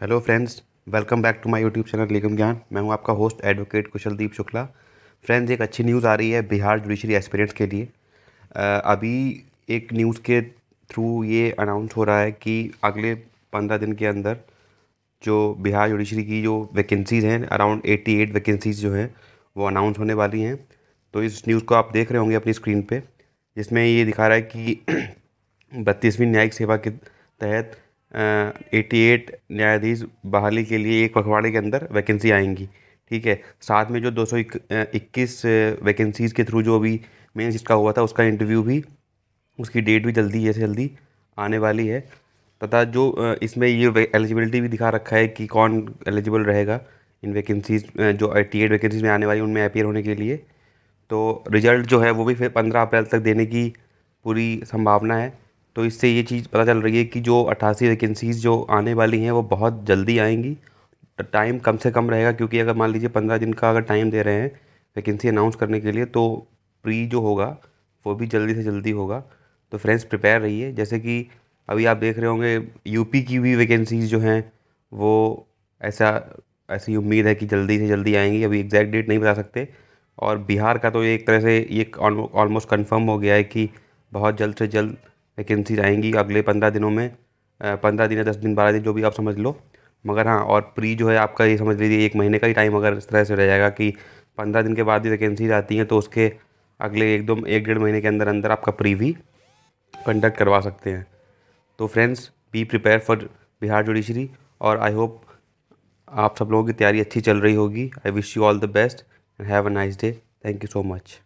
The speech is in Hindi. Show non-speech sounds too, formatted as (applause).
hello friends welcome back to my YouTube channel लेखम ज्ञान मैं हूं आपका host advocate Kushaldeep Shukla friends एक अच्छी न्यूज़ आ रही है बिहार जुडिशरी एस्पिरेंट्स के लिए अभी एक न्यूज़ के थ्रू ये अनाउंस हो रहा है कि अगले पंद्रह दिन के अंदर जो बिहार जुडिशरी की जो वैकेंसीज़ हैं अराउंड एट्टी एट वैकेंसीज़ जो हैं वो अनाउंस होने वाली हैं तो इस न्यूज़ को आप देख रहे होंगे अपनी स्क्रीन पर जिसमें ये दिखा रहा है कि (clears throat) बत्तीसवीं न्यायिक सेवा के तहत एटी न्यायाधीश बहाली के लिए एक पखवाड़े के अंदर वैकेंसी आएंगी ठीक है साथ में जो 221 वैकेंसीज़ के थ्रू जो भी मेन का हुआ था उसका इंटरव्यू भी उसकी डेट भी जल्दी जैसे जल्दी आने वाली है तथा जो इसमें ये एलिजिबिलिटी भी दिखा रखा है कि कौन एलिजिबल रहेगा इन वैकेंसीज जो एट्टी एट वैकेंसीज में आने वाली उनमें अपेयर होने के लिए तो रिज़ल्ट जो है वो भी फिर पंद्रह अप्रैल तक देने की पूरी संभावना है तो इससे ये चीज़ पता चल रही है कि जो अट्ठासी वैकेंसीज़ जो आने वाली हैं वो बहुत जल्दी आएंगी टाइम कम से कम रहेगा क्योंकि अगर मान लीजिए पंद्रह दिन का अगर टाइम दे रहे हैं वैकेंसी अनाउंस करने के लिए तो प्री जो होगा वो भी जल्दी से जल्दी होगा तो फ्रेंड्स प्रिपेयर रहिए जैसे कि अभी आप देख रहे होंगे यूपी की भी वैकेंसीज़ जो हैं वो ऐसा ऐसी उम्मीद है कि जल्दी से जल्दी आएंगी अभी एग्जैक्ट डेट नहीं बता सकते और बिहार का तो एक तरह से ये ऑलमोस्ट कन्फर्म हो गया है कि बहुत जल्द से जल्द वैकेंसीज आएंगी अगले पंद्रह दिनों में पंद्रह दिन या दस दिन बारह दिन जो भी आप समझ लो मगर हाँ और प्री जो है आपका ये समझ लीजिए एक महीने का ही टाइम अगर इस तरह से रह जाएगा कि पंद्रह दिन के बाद भी वैकेंसीज आती हैं तो उसके अगले एक दो एक डेढ़ महीने के अंदर अंदर आपका प्री भी कंडक्ट करवा सकते हैं तो friends be prepare for Bihar judiciary और आई होप आप सब लोगों की तैयारी अच्छी चल रही होगी I wish you all the best and have a nice day thank you so much